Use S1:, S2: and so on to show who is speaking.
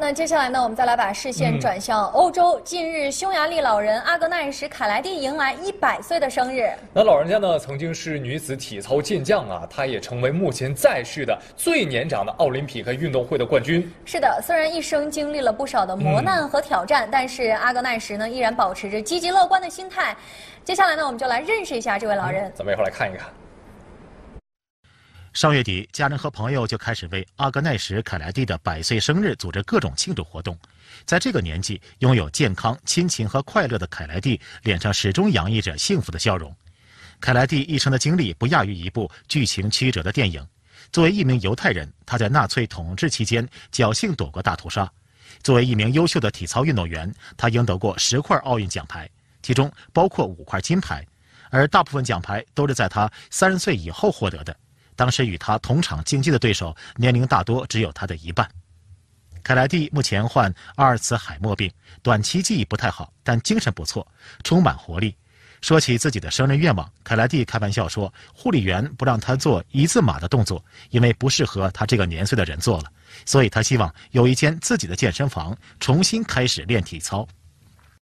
S1: 那接下来呢，我们再来把视线转向欧洲。近日，匈牙利老人阿格奈什·凯莱蒂迎来一百岁的生日。
S2: 那老人家呢，曾经是女子体操健将啊，她也成为目前在世的最年长的奥林匹克运动会的冠军。
S1: 是的，虽然一生经历了不少的磨难和挑战，但是阿格奈什呢，依然保持着积极乐观的心态。接下来呢，我们就来认识一下这位老人。
S3: 咱们一会儿来看一看。
S4: 上月底，家人和朋友就开始为阿格奈什·凯莱蒂的百岁生日组织各种庆祝活动。在这个年纪，拥有健康、亲情和快乐的凯莱蒂脸上始终洋溢着幸福的笑容。凯莱蒂一生的经历不亚于一部剧情曲折的电影。作为一名犹太人，他在纳粹统治期间侥幸躲过大屠杀；作为一名优秀的体操运动员，他赢得过十块奥运奖牌，其中包括五块金牌，而大部分奖牌都是在他三十岁以后获得的。当时与他同场竞技的对手年龄大多只有他的一半。凯莱蒂目前患阿尔茨海默病，短期记忆不太好，但精神不错，充满活力。说起自己的生日愿望，凯莱蒂开玩笑说，护理员不让他做一字马的动作，因为不适合他这个年岁的人做了。所以他希望有一间自己的健身房，重新开始练体操。